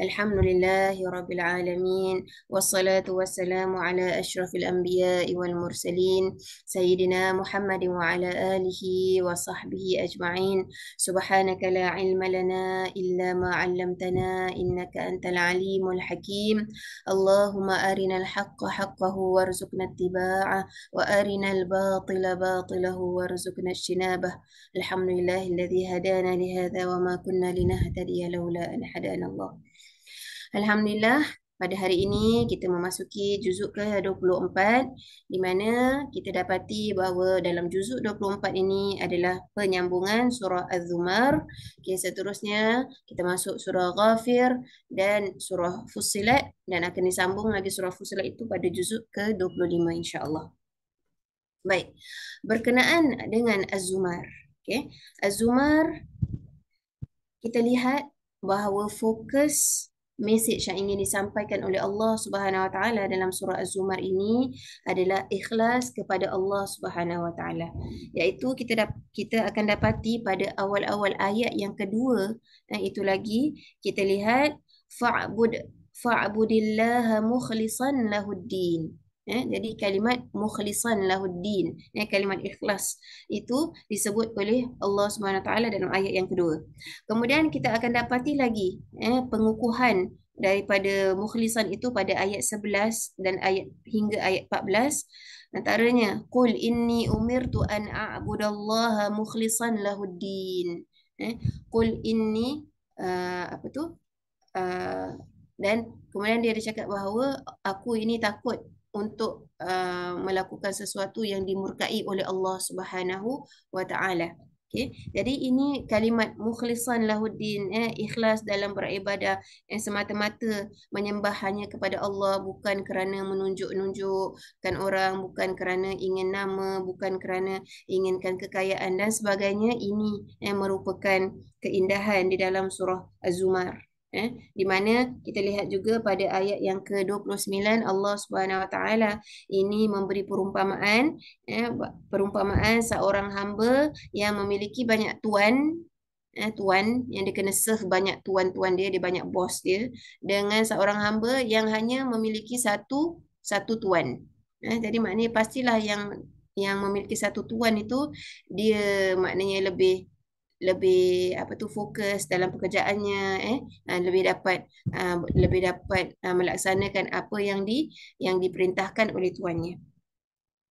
الحمد لله رب العالمين والصلاة والسلام على أشرف الأنبياء والمرسلين سيدنا محمد وعلى آله وصحبه أجمعين سبحانك لا علم لنا إلا ما علمتنا إنك أنت العليم الحكيم اللهم أرنا الحق حقه وارزقنا اتباعه وأرنا الباطل باطله وارزقنا اجتنابه الحمد لله الذي هدانا لهذا وما كنا لنهتدي لولا أن هدانا الله Alhamdulillah pada hari ini kita memasuki juzuk ke-24 di mana kita dapati bahawa dalam juzuk 24 ini adalah penyambungan surah Az-Zumar. Okay, seterusnya kita masuk surah Ghafir dan surah Fussilat dan akan disambung lagi surah Fussilat itu pada juzuk ke-25 insyaAllah. Baik, berkenaan dengan Az-Zumar. Okay. Az-Zumar, kita lihat bahawa fokus message yang ingin disampaikan oleh Allah Subhanahu Wa Taala dalam surah Az-Zumar ini adalah ikhlas kepada Allah Subhanahu Wa Taala. Yaitu kita kita akan dapati pada awal-awal ayat yang kedua dan itu lagi kita lihat fa'bud fa'budillaha mukhlishan lahuddin. Ya, jadi kalimat mukhlisan lahuddin, ya, kalimat ikhlas itu disebut oleh Allah SWT dalam ayat yang kedua. Kemudian kita akan dapati lagi ya, pengukuhan daripada mukhlisan itu pada ayat 11 dan ayat hingga ayat 14. Antaranya, Qul inni umirtu an a'budallaha mukhlisan lahuddin. Ya, Qul inni, uh, apa tu? Uh, dan kemudian dia ada cakap bahawa aku ini takut untuk uh, melakukan sesuatu yang dimurkai oleh Allah Subhanahu wa taala. Okay. Jadi ini kalimat mukhlisan lahuddin eh ikhlas dalam beribadah yang semata-mata menyembah hanya kepada Allah bukan kerana menunjuk-nunjukkan orang bukan kerana ingin nama bukan kerana inginkan kekayaan dan sebagainya ini yang eh, merupakan keindahan di dalam surah Az-Zumar eh di mana kita lihat juga pada ayat yang ke-29 Allah Subhanahu Wa Taala ini memberi perumpamaan eh perumpamaan seorang hamba yang memiliki banyak tuan eh tuan yang dia kena serve banyak tuan-tuan dia dia banyak bos dia dengan seorang hamba yang hanya memiliki satu satu tuan eh jadi maknanya pastilah yang yang memiliki satu tuan itu dia maknanya lebih lebih apa tu fokus dalam pekerjaannya eh ah, lebih dapat ah, lebih dapat ah, melaksanakan apa yang di yang diperintahkan oleh tuannya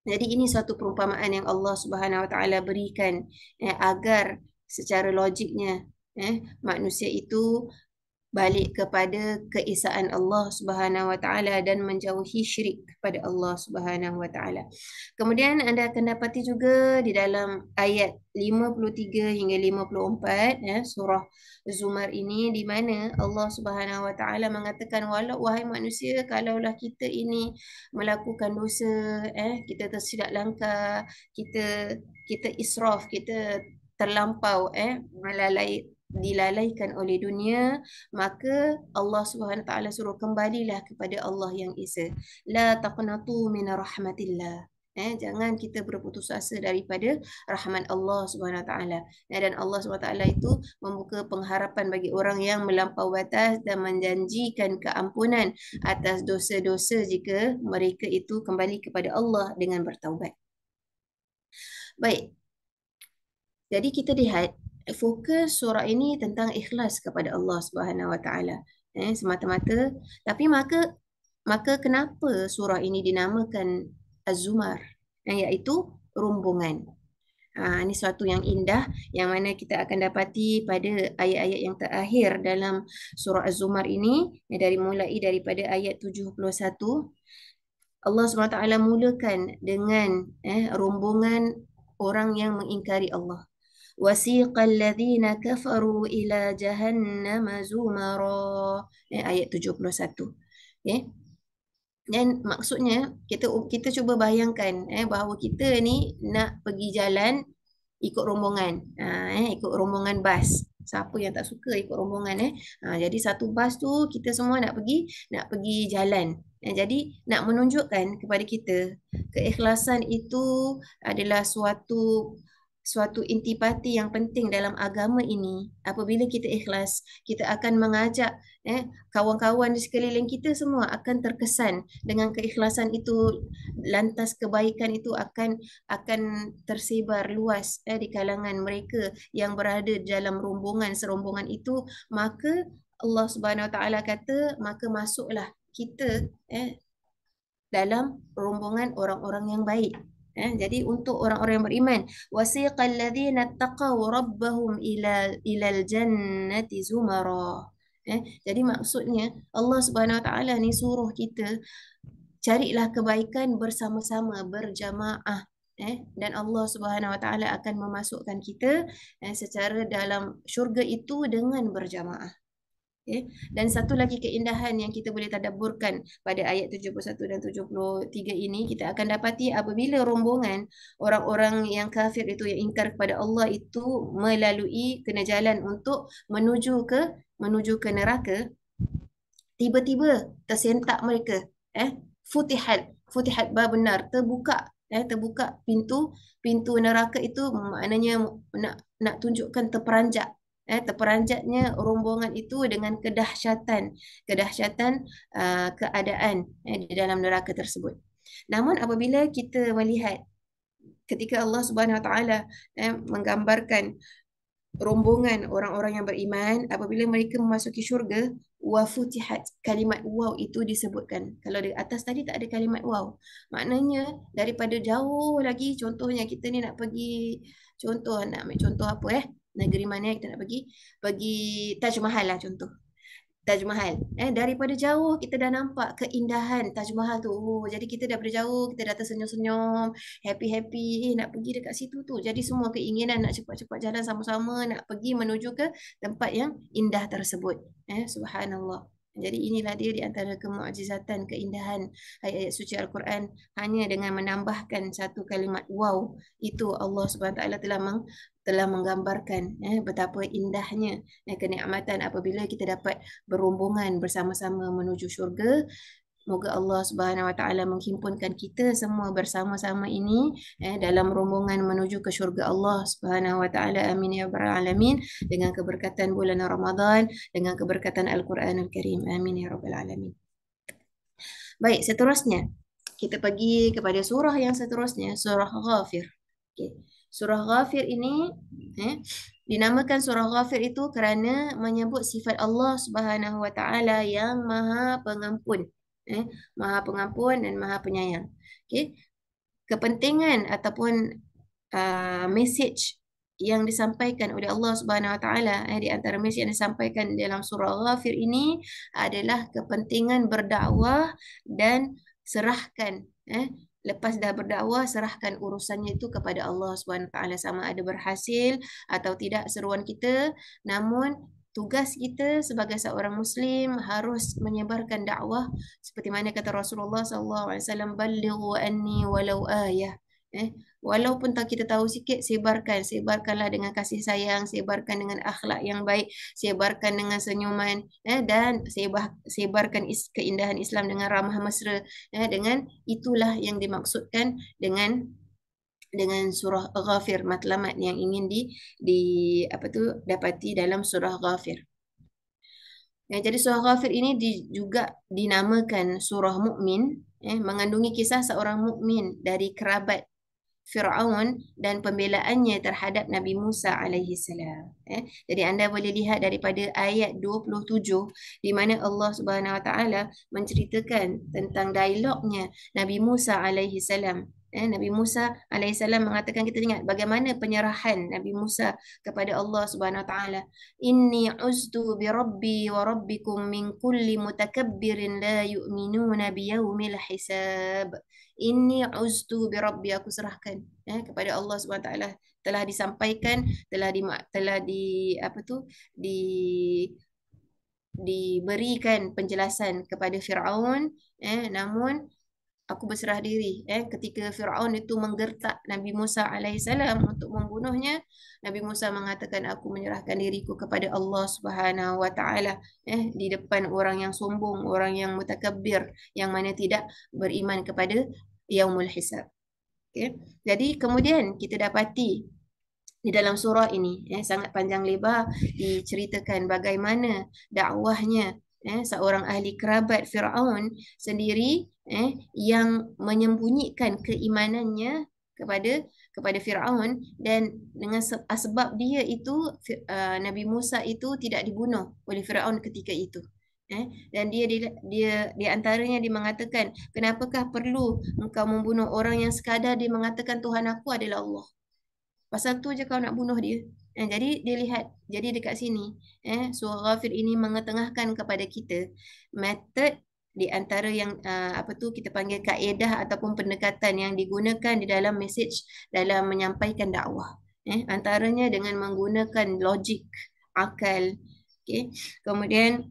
jadi ini satu perumpamaan yang Allah Subhanahu Wa Taala berikan eh, agar secara logiknya eh manusia itu balik kepada keesaan Allah Subhanahu wa taala dan menjauhi syirik kepada Allah Subhanahu wa taala. Kemudian anda akan dapati juga di dalam ayat 53 hingga 54 ya surah Zumar ini di mana Allah Subhanahu wa taala mengatakan walau wahai manusia kalaulah kita ini melakukan dosa eh kita tersilap langkah kita kita israf kita terlampau eh melalai dilalaikan oleh dunia maka Allah Subhanahu taala suruh kembalilah kepada Allah yang Esa la taqnatu min rahmatillah eh jangan kita berputus asa daripada rahmat Allah Subhanahu eh, taala dan Allah Subhanahu taala itu membuka pengharapan bagi orang yang melampau batas dan menjanjikan keampunan atas dosa-dosa jika mereka itu kembali kepada Allah dengan bertaubat baik jadi kita lihat fokus surah ini tentang ikhlas kepada Allah Subhanahu Wa Taala. Eh, semata-mata. Tapi maka maka kenapa surah ini dinamakan Az-Zumar? Eh, iaitu rumbungan. Ha, ini suatu yang indah yang mana kita akan dapati pada ayat-ayat yang terakhir dalam surah Az-Zumar ini eh, dari mulai daripada ayat 71. Allah SWT mulakan dengan eh, rombongan orang yang mengingkari Allah. وسيق الذين كفروا إلى جهنم زمرا ayat 71 okay. dan maksudnya kita kita cuba bayangkan eh bahawa kita ni nak pergi jalan ikut rombongan ha, eh ikut rombongan bas siapa yang tak suka ikut rombongan eh ha, jadi satu bas tu kita semua nak pergi nak pergi jalan eh, jadi nak menunjukkan kepada kita keikhlasan itu adalah suatu suatu intipati yang penting dalam agama ini apabila kita ikhlas kita akan mengajak eh kawan-kawan di sekeliling kita semua akan terkesan dengan keikhlasan itu lantas kebaikan itu akan akan tersebar luas eh di kalangan mereka yang berada dalam rombongan serombongan itu maka Allah Subhanahu Wa Taala kata maka masuklah kita eh dalam rombongan orang-orang yang baik Ya, jadi untuk orang-orang yang beriman, wasiqal ladzina taqaw rabbahum ila ilal jannati zumara. Ya, jadi maksudnya Allah Subhanahu wa taala ni suruh kita carilah kebaikan bersama-sama berjamaah eh dan Allah Subhanahu Wa Taala akan memasukkan kita eh, secara dalam syurga itu dengan berjamaah Okay. Ya. Dan satu lagi keindahan yang kita boleh tadaburkan pada ayat 71 dan 73 ini, kita akan dapati apabila rombongan orang-orang yang kafir itu, yang ingkar kepada Allah itu melalui kena jalan untuk menuju ke menuju ke neraka, tiba-tiba tersentak mereka. Eh, futihat, futihat benar, terbuka eh terbuka pintu pintu neraka itu maknanya nak nak tunjukkan terperanjak eh terperanjatnya rombongan itu dengan kedahsyatan kedahsyatan uh, keadaan eh, di dalam neraka tersebut namun apabila kita melihat ketika Allah Subhanahu Wa Taala eh, menggambarkan rombongan orang-orang yang beriman apabila mereka memasuki syurga wa futihat kalimat wow itu disebutkan kalau di atas tadi tak ada kalimat wow maknanya daripada jauh lagi contohnya kita ni nak pergi contoh nak ambil contoh apa eh negeri mana kita nak pergi pergi Taj Mahal lah contoh Taj Mahal. Eh, daripada jauh kita dah nampak keindahan Taj Mahal tu. Oh, jadi kita daripada jauh, kita dah tersenyum-senyum, happy-happy, eh, nak pergi dekat situ tu. Jadi semua keinginan nak cepat-cepat jalan sama-sama, nak pergi menuju ke tempat yang indah tersebut. Eh, Subhanallah. Jadi inilah dia di antara kemukjizatan keindahan ayat-ayat suci Al-Quran hanya dengan menambahkan satu kalimat wow itu Allah Subhanahu taala telah meng telah menggambarkan eh, betapa indahnya eh, kenikmatan apabila kita dapat berombongan bersama-sama menuju syurga Moga Allah Subhanahu Wa Taala menghimpunkan kita semua bersama-sama ini eh, dalam rombongan menuju ke syurga Allah Subhanahu Wa Taala. Amin ya rabbal alamin. Dengan keberkatan bulan Ramadhan, dengan keberkatan Al-Quranul Karim. Amin ya rabbal alamin. Baik, seterusnya kita pergi kepada surah yang seterusnya, surah Ghafir. Okay. Surah Ghafir ini eh, dinamakan surah Ghafir itu kerana menyebut sifat Allah Subhanahu Wa Taala yang Maha Pengampun eh maha pengampun dan maha penyayang okey kepentingan ataupun uh, message yang disampaikan oleh Allah Subhanahu Wa Taala eh di antara message yang disampaikan dalam surah Ghafir ini adalah kepentingan berdakwah dan serahkan eh lepas dah berdakwah serahkan urusannya itu kepada Allah Subhanahu Wa Taala sama ada berhasil atau tidak seruan kita namun tugas kita sebagai seorang muslim harus menyebarkan dakwah seperti mana kata Rasulullah sallallahu alaihi wasallam ballighu anni walau ayah eh walaupun tak kita tahu sikit sebarkan sebarkanlah dengan kasih sayang sebarkan dengan akhlak yang baik sebarkan dengan senyuman eh dan sebar sebarkan is, keindahan Islam dengan ramah mesra eh dengan itulah yang dimaksudkan dengan dengan surah Ghafir matlamat yang ingin di di apa tu dapati dalam surah Ghafir. Ya, jadi surah Ghafir ini di, juga dinamakan surah mukmin eh, mengandungi kisah seorang mukmin dari kerabat Fir'aun dan pembelaannya terhadap Nabi Musa alaihi salam. Ya. jadi anda boleh lihat daripada ayat 27 di mana Allah Subhanahu Wa Taala menceritakan tentang dialognya Nabi Musa alaihi salam Eh, Nabi Musa AS mengatakan kita ingat bagaimana penyerahan Nabi Musa kepada Allah Subhanahu Inni uzdu bi rabbi wa rabbikum min kulli mutakabbirin la yu'minuna bi yaumil hisab. Inni uzdu bi rabbi aku serahkan eh, kepada Allah Subhanahu telah disampaikan telah di telah di apa tu di diberikan penjelasan kepada Firaun eh namun aku berserah diri eh ketika Firaun itu menggertak Nabi Musa alaihi untuk membunuhnya Nabi Musa mengatakan aku menyerahkan diriku kepada Allah Subhanahu wa taala eh di depan orang yang sombong orang yang mutakabbir yang mana tidak beriman kepada yaumul hisab okey jadi kemudian kita dapati di dalam surah ini eh sangat panjang lebar diceritakan bagaimana dakwahnya eh seorang ahli kerabat Firaun sendiri eh yang menyembunyikan keimanannya kepada kepada Firaun dan dengan ah, sebab dia itu ah, Nabi Musa itu tidak dibunuh oleh Firaun ketika itu eh dan dia dia, dia di antaranya dia mengatakan kenapakah perlu engkau membunuh orang yang sekadar dia mengatakan Tuhan aku adalah Allah pasal tu je kau nak bunuh dia eh jadi dia lihat jadi dekat sini eh surah ghafir ini mengetengahkan kepada kita method di antara yang uh, apa tu kita panggil kaedah ataupun pendekatan yang digunakan di dalam message dalam menyampaikan dakwah eh antaranya dengan menggunakan logik akal okey kemudian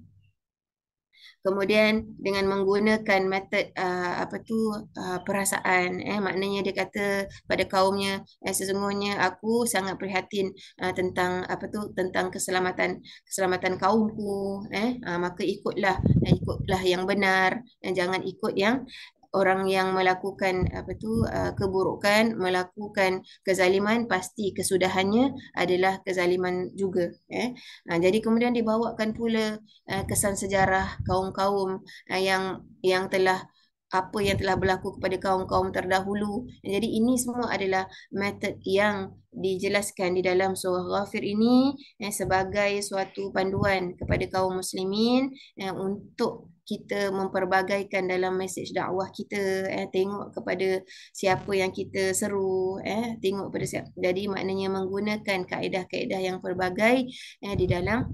kemudian dengan menggunakan method uh, apa tu uh, perasaan eh maknanya dia kata pada kaumnya eh, sesungguhnya aku sangat prihatin uh, tentang apa tu tentang keselamatan keselamatan kaumku eh uh, maka ikutlah eh, ikutlah yang benar eh, jangan ikut yang orang yang melakukan apa tu eh, keburukan melakukan kezaliman pasti kesudahannya adalah kezaliman juga eh uh, jadi kemudian dibawakan pula eh, kesan sejarah kaum-kaum eh, yang yang telah apa yang telah berlaku kepada kaum-kaum terdahulu. Jadi ini semua adalah method yang dijelaskan di dalam surah Ghafir ini eh, sebagai suatu panduan kepada kaum muslimin eh, untuk kita memperbagaikan dalam mesej dakwah kita eh tengok kepada siapa yang kita seru eh tengok pada siapa. Jadi maknanya menggunakan kaedah-kaedah yang pelbagai eh di dalam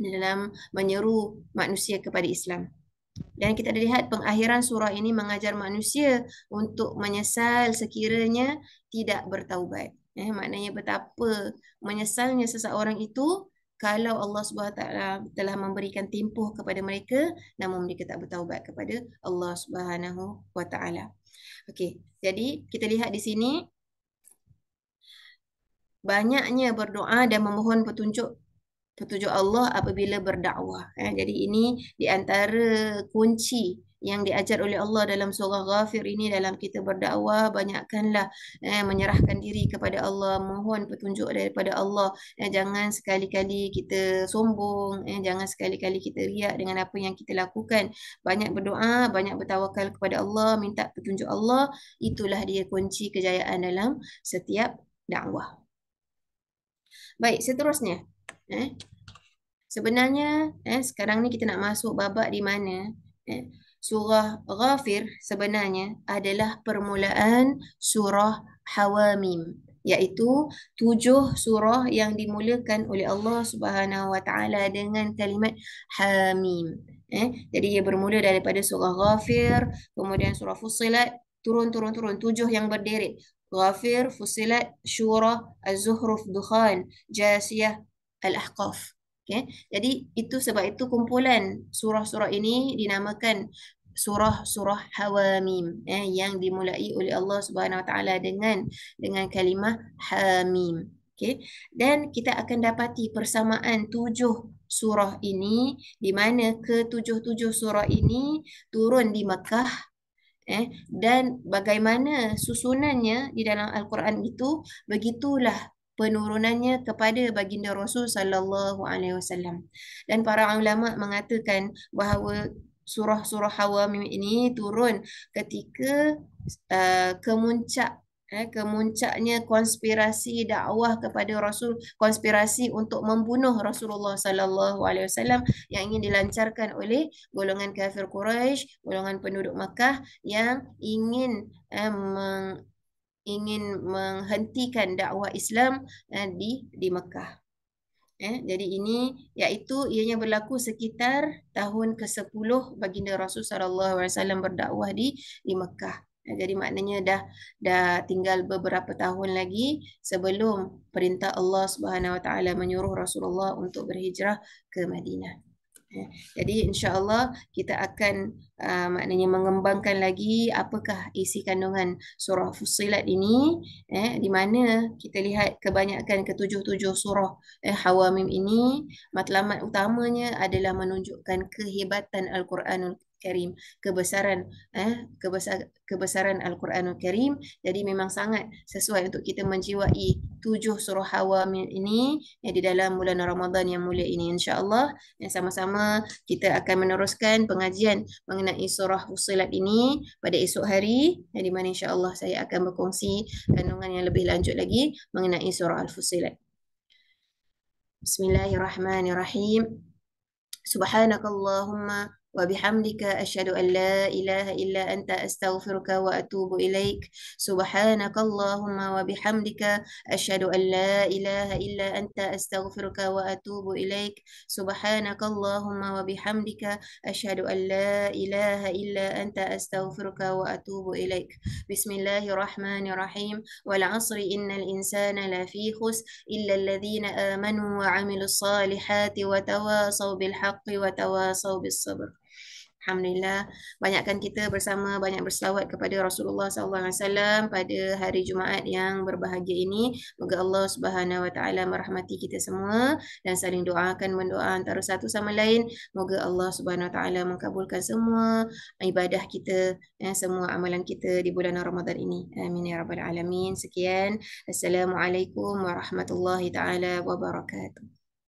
di dalam menyeru manusia kepada Islam. Dan kita ada lihat pengakhiran surah ini mengajar manusia untuk menyesal sekiranya tidak bertaubat. Eh, maknanya betapa menyesalnya seseorang itu kalau Allah subhanahu SWT telah memberikan tempoh kepada mereka namun mereka tak bertaubat kepada Allah Subhanahu SWT. Okey, jadi kita lihat di sini banyaknya berdoa dan memohon petunjuk petunjuk Allah apabila berdakwah. Eh, jadi ini di antara kunci yang diajar oleh Allah dalam surah Ghafir ini dalam kita berdakwah banyakkanlah eh, menyerahkan diri kepada Allah mohon petunjuk daripada Allah eh, jangan sekali-kali kita sombong eh, jangan sekali-kali kita riak dengan apa yang kita lakukan banyak berdoa banyak bertawakal kepada Allah minta petunjuk Allah itulah dia kunci kejayaan dalam setiap dakwah Baik, seterusnya eh sebenarnya eh sekarang ni kita nak masuk babak di mana eh surah ghafir sebenarnya adalah permulaan surah hawamim iaitu tujuh surah yang dimulakan oleh Allah Subhanahu dengan kalimat hamim eh jadi ia bermula daripada surah ghafir kemudian surah fussilat turun turun turun tujuh yang berderet Ghafir, Fusilat, Syurah, Az-Zuhruf, Dukhan, Jasiyah, Al-Ahqaf. Okay. Jadi itu sebab itu kumpulan surah-surah ini dinamakan surah-surah Hawamim eh, yang dimulai oleh Allah Subhanahu Wa Taala dengan dengan kalimah Hamim. Okay. Dan kita akan dapati persamaan tujuh surah ini di mana ketujuh-tujuh surah ini turun di Mekah eh dan bagaimana susunannya di dalam al-Quran itu begitulah penurunannya kepada baginda Rasul sallallahu alaihi wasallam. Dan para ulama mengatakan bahawa surah-surah Hawam ini turun ketika uh, kemuncak eh, kemuncaknya konspirasi dakwah kepada Rasul, konspirasi untuk membunuh Rasulullah sallallahu alaihi wasallam yang ingin dilancarkan oleh golongan kafir Quraisy, golongan penduduk Makkah yang ingin eh, meng, ingin menghentikan dakwah Islam eh, di di Mekah. Eh, jadi ini iaitu ianya berlaku sekitar tahun ke-10 baginda Rasul sallallahu alaihi wasallam berdakwah di di Mekah. Eh, jadi maknanya dah dah tinggal beberapa tahun lagi sebelum perintah Allah Subhanahu wa taala menyuruh Rasulullah untuk berhijrah ke Madinah. Eh, jadi insya-Allah kita akan uh, maknanya mengembangkan lagi apakah isi kandungan surah fusilat ini eh di mana kita lihat kebanyakan ketujuh-tujuh surah eh Hawamim ini matlamat utamanya adalah menunjukkan kehebatan Al-Quranul Karim, kebesaran eh kebesar, kebesaran Al-Quranul Karim. Jadi memang sangat sesuai untuk kita menjiwai tujuh surah hawa ini yang di dalam bulan Ramadan yang mulia ini insya-Allah. Yang sama-sama kita akan meneruskan pengajian mengenai surah Fusilat ini pada esok hari. Di mana insya-Allah saya akan berkongsi kandungan yang lebih lanjut lagi mengenai surah al Fusilat. Bismillahirrahmanirrahim. Subhanakallahumma وبحمدك أشهد أن لا إله إلا أنت أستغفرك وأتوب إليك سبحانك اللهم وبحمدك أشهد أن لا إله إلا أنت أستغفرك وأتوب إليك سبحانك اللهم وبحمدك أشهد أن لا إله إلا أنت أستغفرك وأتوب إليك بسم الله الرحمن الرحيم والعصر إن الإنسان في خس إلا الذين آمنوا وعملوا الصالحات وتواصوا بالحق وتواصوا بالصبر Alhamdulillah banyakkan kita bersama banyak berselawat kepada Rasulullah sallallahu alaihi wasallam pada hari Jumaat yang berbahagia ini. Moga Allah Subhanahu wa taala merahmati kita semua dan saling doakan mendoa antara satu sama lain. Moga Allah Subhanahu wa taala mengkabulkan semua ibadah kita ya, semua amalan kita di bulan Ramadan ini. Amin ya rabbal alamin. Sekian. Assalamualaikum warahmatullahi taala wabarakatuh.